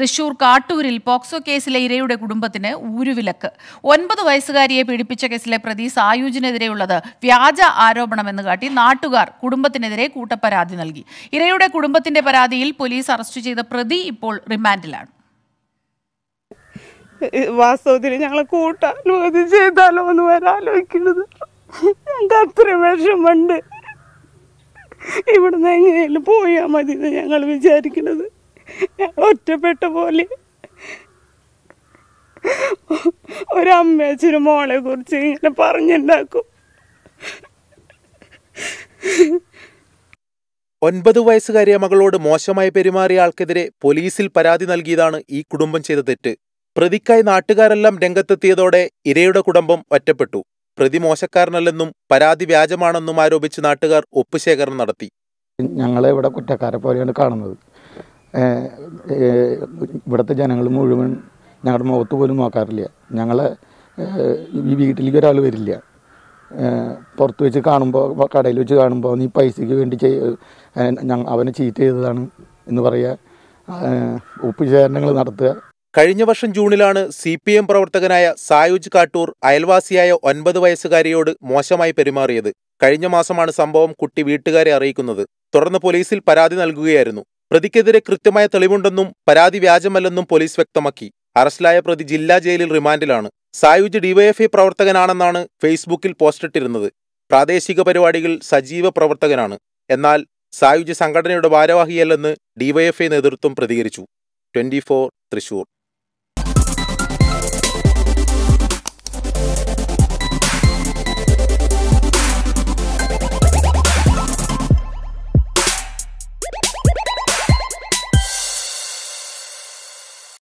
Thrissur കാട്ടൂരിൽ POCSO കേസിലെ ഇരയുടെ കുടുംബത്തിന് ഊരുവിലക്ക് ഒൻപത് വയസ്സുകാരിയെ പീഡിപ്പിച്ച കേസിലെ പ്രതി സായുജിനെതിരെയുള്ളത് വ്യാജ ആരോപണമെന്ന് കാട്ടി നാട്ടുകാർ കുടുംബത്തിനെതിരെ കൂട്ടപ്പരാതി നൽകി ഇരയുടെ കുടുംബത്തിന്റെ പരാതിയിൽ പോലീസ് അറസ്റ്റ് ചെയ്ത പ്രതി ഇപ്പോൾ റിമാൻഡിലാണ് വാസ്തവത്തിൽ ഞങ്ങളെ ഇവിടുന്ന് എങ്ങനെയെങ്കിലും പോയാൽ മതി എന്ന് ഞങ്ങൾ വിചാരിക്കുന്നത് ഒറ്റപ്പെട്ട പോലെ ഒരമ്മച്ചൊരു മോളെ കുറിച്ച് ഇങ്ങനെ പറഞ്ഞുണ്ടാക്കും ഒൻപത് വയസ്സുകാരിയ മകളോട് മോശമായി പെരുമാറിയ ആൾക്കെതിരെ പോലീസിൽ പരാതി നൽകിയതാണ് ഈ കുടുംബം ചെയ്ത തെറ്റ് പ്രതിക്കായി നാട്ടുകാരെല്ലാം രംഗത്തെത്തിയതോടെ ഇരയുടെ കുടുംബം ഒറ്റപ്പെട്ടു പ്രതി മോശക്കാരനല്ലെന്നും പരാതി വ്യാജമാണെന്നും ആരോപിച്ച് നാട്ടുകാർ ഒപ്പുശേഖരണം നടത്തി ഞങ്ങളെ ഇവിടെ കുറ്റക്കാരെ പോലെയാണ് കാണുന്നത് ഇവിടുത്തെ ജനങ്ങൾ മുഴുവൻ ഞങ്ങളുടെ മുഖത്ത് പോലും നോക്കാറില്ല ഞങ്ങളെ ഈ വീട്ടിലേക്ക് ഒരാൾ വരില്ല പുറത്ത് വെച്ച് കാണുമ്പോൾ കടയിൽ വെച്ച് കാണുമ്പോൾ നീ പൈസയ്ക്ക് വേണ്ടി ഞങ്ങൾ അവനെ ചീറ്റ് ചെയ്തതാണ് എന്ന് പറയുക ഒപ്പുചേരണങ്ങൾ നടത്തുക കഴിഞ്ഞ വർഷം ജൂണിലാണ് സി പി എം പ്രവർത്തകനായ സായുജ് കാട്ടൂർ അയൽവാസിയായ ഒൻപത് വയസ്സുകാരിയോട് മോശമായി പെരുമാറിയത് കഴിഞ്ഞ മാസമാണ് സംഭവം കുട്ടി വീട്ടുകാരെ അറിയിക്കുന്നത് തുടർന്ന് പോലീസിൽ പരാതി നൽകുകയായിരുന്നു പ്രതിക്കെതിരെ കൃത്യമായ തെളിവുണ്ടെന്നും പരാതി വ്യാജമല്ലെന്നും പോലീസ് വ്യക്തമാക്കി അറസ്റ്റിലായ പ്രതി ജില്ലാ ജയിലിൽ റിമാൻഡിലാണ് സായുജ് ഡിവൈഎഫ്ഐ പ്രവർത്തകനാണെന്നാണ് ഫേസ്ബുക്കിൽ പോസ്റ്റിട്ടിരുന്നത് പ്രാദേശിക പരിപാടികൾ സജീവ പ്രവർത്തകനാണ് എന്നാൽ സായുജ് സംഘടനയുടെ ഭാരവാഹിയല്ലെന്ന് ഡിവൈഎഫ്ഐ നേതൃത്വം പ്രതികരിച്ചു ട്വന്റി തൃശൂർ